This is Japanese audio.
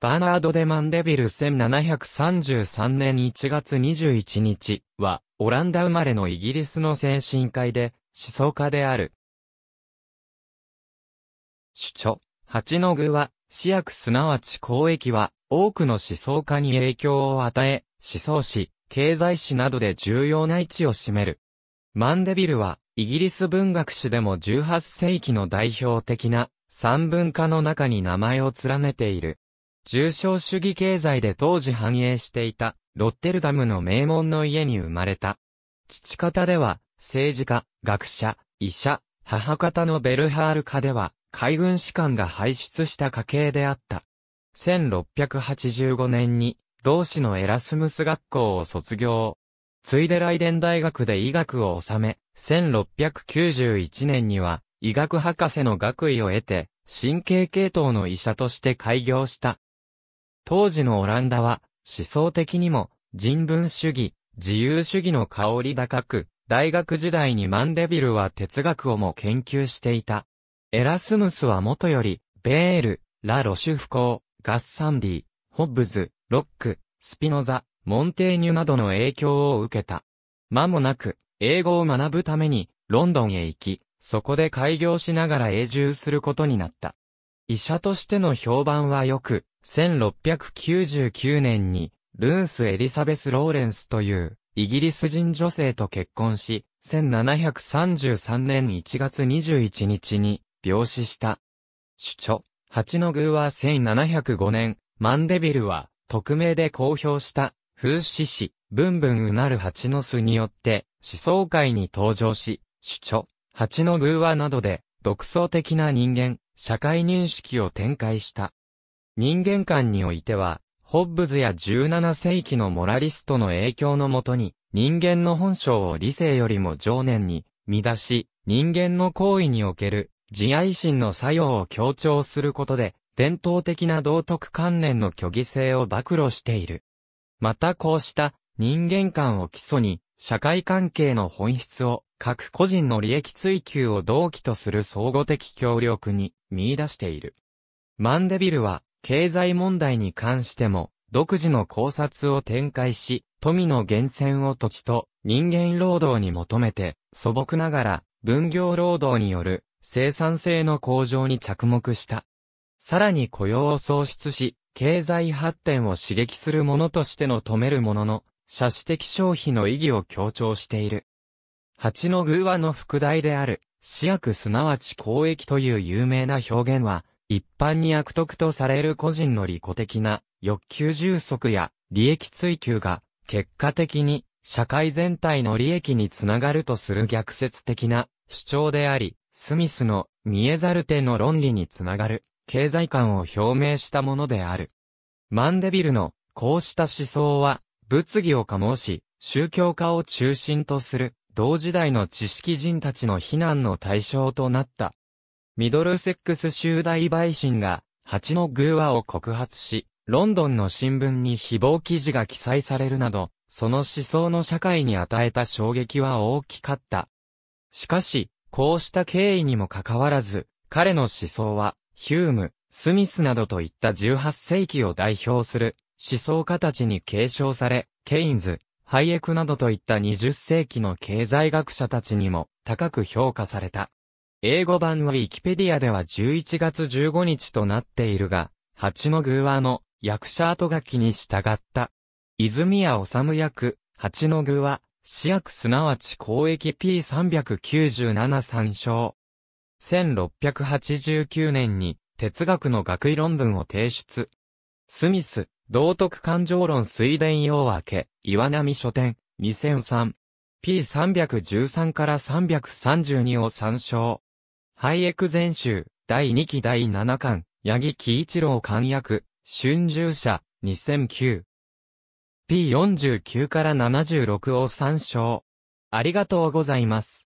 バーナード・デ・マンデビル1733年1月21日は、オランダ生まれのイギリスの精神科医で、思想家である。主著、八の具は、試薬すなわち公益は、多くの思想家に影響を与え、思想史、経済史などで重要な位置を占める。マンデビルは、イギリス文学史でも18世紀の代表的な、三文化の中に名前を連ねている。重商主義経済で当時繁栄していた、ロッテルダムの名門の家に生まれた。父方では、政治家、学者、医者、母方のベルハール家では、海軍士官が輩出した家系であった。1685年に、同志のエラスムス学校を卒業。ついでライデン大学で医学を収め、1691年には医学博士の学位を得て、神経系統の医者として開業した。当時のオランダは、思想的にも、人文主義、自由主義の香り高く、大学時代にマンデビルは哲学をも研究していた。エラスムスは元より、ベール、ラ・ロシュフコー、ガッサンディ、ホッブズ、ロック、スピノザ、モンテーニュなどの影響を受けた。間もなく、英語を学ぶために、ロンドンへ行き、そこで開業しながら永住することになった。医者としての評判は良く、1699年に、ルース・エリザベス・ローレンスという、イギリス人女性と結婚し、1733年1月21日に、病死した。主著、八の宮は1705年、マンデビルは、匿名で公表した、風刺詩、ブンブンうなる蜂の巣によって、思想界に登場し、主著、蜂の宮はなどで、独創的な人間、社会認識を展開した。人間観においては、ホッブズや17世紀のモラリストの影響のもとに、人間の本性を理性よりも常念に、見出し、人間の行為における、自愛心の作用を強調することで、伝統的な道徳観念の虚偽性を暴露している。またこうした人間観を基礎に、社会関係の本質を、各個人の利益追求を同期とする相互的協力に見出している。マンデビルは、経済問題に関しても、独自の考察を展開し、富の源泉を土地と人間労働に求めて、素朴ながら、分業労働による生産性の向上に着目した。さらに雇用を創出し、経済発展を刺激するものとしての止めるものの、社史的消費の意義を強調している。八の偶話の副題である、私役すなわち公益という有名な表現は、一般に悪徳とされる個人の利己的な欲求充足や利益追求が結果的に社会全体の利益につながるとする逆説的な主張であり、スミスの見えざる手の論理につながる経済観を表明したものである。マンデビルのこうした思想は物議を醸し、宗教家を中心とする同時代の知識人たちの非難の対象となったミドルセックス州大陪審が、蜂の偶話を告発し、ロンドンの新聞に誹謗記事が記載されるなど、その思想の社会に与えた衝撃は大きかった。しかし、こうした経緯にもかかわらず、彼の思想は、ヒューム、スミスなどといった18世紀を代表する思想家たちに継承され、ケインズ、ハイエクなどといった20世紀の経済学者たちにも高く評価された。英語版は Wikipedia では11月15日となっているが、八の偶はの役者後書きに従った。泉谷治役、八の偶は、市役すなわち公益 P397 参照。1689年に哲学の学位論文を提出。スミス、道徳感情論水田洋分け、岩波書店、2003。P313 から332を参照。ハイエク全集、第2期第7巻、八木喜一郎官役、春秋社、2009。P49 から76を参照。ありがとうございます。